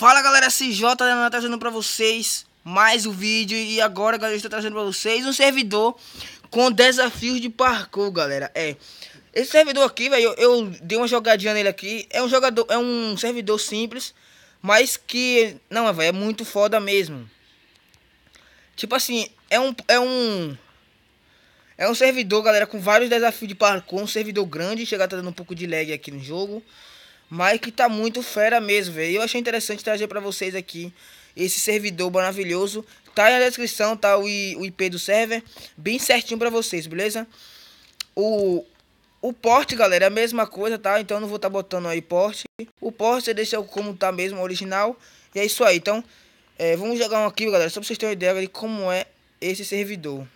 Fala galera, CJ né, tá trazendo para vocês mais um vídeo e agora galera, estou trazendo para vocês um servidor com desafios de parkour, galera. É. Esse servidor aqui, velho, eu, eu, dei uma jogadinha nele aqui. É um jogador, é um servidor simples, mas que não, velho, é muito foda mesmo. Tipo assim, é um é um é um servidor, galera, com vários desafios de parkour, um servidor grande, chega tá dando um pouco de lag aqui no jogo. Mas que tá muito fera mesmo, velho. Eu achei interessante trazer para vocês aqui esse servidor maravilhoso. Tá aí na descrição, tá o, IP do server, bem certinho para vocês, beleza? O, o porte, galera, é a mesma coisa, tá? Então não vou tá botando aí porte. O porte você deixa como tá mesmo, original. E é isso aí, então é, vamos jogar um aqui, galera, só pra vocês terem uma ideia de como é esse servidor.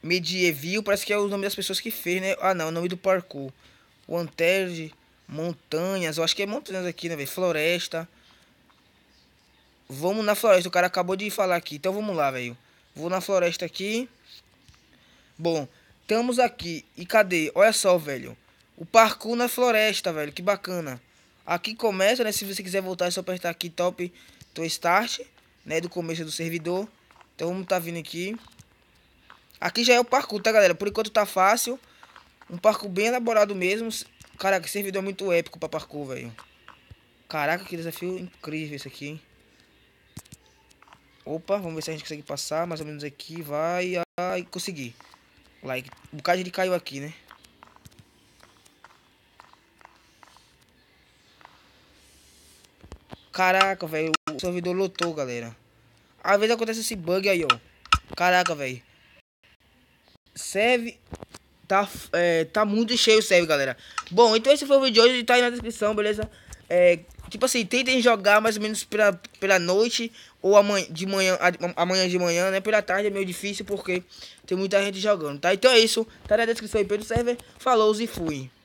Medieval, parece que é o nome das pessoas que fez, né? Ah não, é o nome do parkour. Anterde, montanhas, eu acho que é montanhas aqui, né, velho? Floresta. Vamos na floresta, o cara acabou de falar aqui. Então vamos lá, velho. Vou na floresta aqui. Bom, estamos aqui. E cadê? Olha só, velho. O parkour na floresta, velho. Que bacana. Aqui começa, né? Se você quiser voltar, é só apertar aqui top to start, né? Do começo do servidor. Então vamos tá vindo aqui. Aqui já é o parkour, tá, galera? Por enquanto tá fácil. Um parkour bem elaborado mesmo. Caraca, servidor muito épico pra parkour, velho. Caraca, que desafio incrível esse aqui, hein? Opa, vamos ver se a gente consegue passar. Mais ou menos aqui. Vai. Ai, consegui. Like. Um bocado ele caiu aqui, né? Caraca, velho. O servidor lotou, galera. Às vezes acontece esse bug aí, ó. Caraca, velho. Serve. Tá, é, tá muito cheio o serve, galera. Bom, então esse foi o vídeo de hoje. Tá aí na descrição, beleza? É, tipo assim, tentem jogar mais ou menos pela, pela noite ou amanhã de manhã, amanhã de manhã, né? Pela tarde é meio difícil porque tem muita gente jogando, tá? Então é isso. Tá na descrição aí pelo server. Falou e fui.